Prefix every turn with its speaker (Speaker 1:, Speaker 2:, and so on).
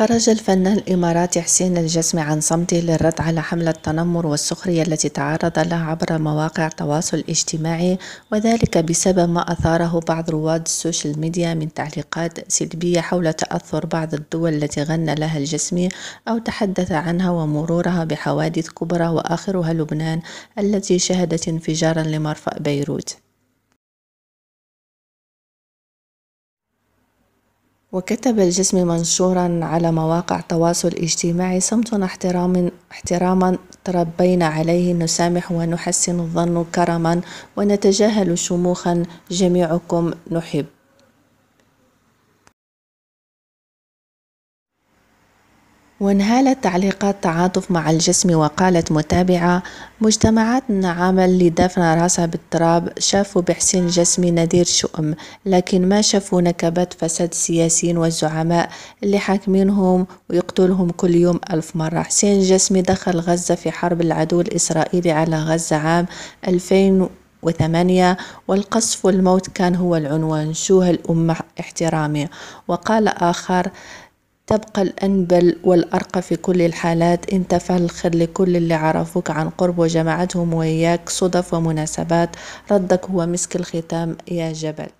Speaker 1: خرج الفنان الإماراتي حسين الجسمي عن صمته للرد على حملة التنمر والسخرية التي تعرض لها عبر مواقع التواصل الاجتماعي وذلك بسبب ما أثاره بعض رواد السوشيال ميديا من تعليقات سلبية حول تأثر بعض الدول التي غنى لها الجسمي أو تحدث عنها ومرورها بحوادث كبرى وآخرها لبنان التي شهدت انفجارا لمرفأ بيروت وكتب الجسم منشورا على مواقع تواصل اجتماعي صمتنا احتراما احتراما تربينا عليه نسامح ونحسن الظن كرما ونتجاهل شموخا جميعكم نحب وانهالت تعليقات تعاطف مع الجسم وقالت متابعة مجتمعاتنا عمل لدفن راسها بالتراب شافوا بحسين جسمي نذير شؤم لكن ما شافوا نكبات فساد السياسيين والزعماء اللي حاكمينهم ويقتلهم كل يوم ألف مرة حسين جسمي دخل غزة في حرب العدو الإسرائيلي على غزة عام 2000 وثمانية والقصف والموت كان هو العنوان شوه الأمة احترامي وقال آخر تبقى الأنبل والأرقى في كل الحالات أنت فالخر لكل اللي عرفوك عن قرب وجمعتهم وإياك صدف ومناسبات ردك هو مسك الختام يا جبل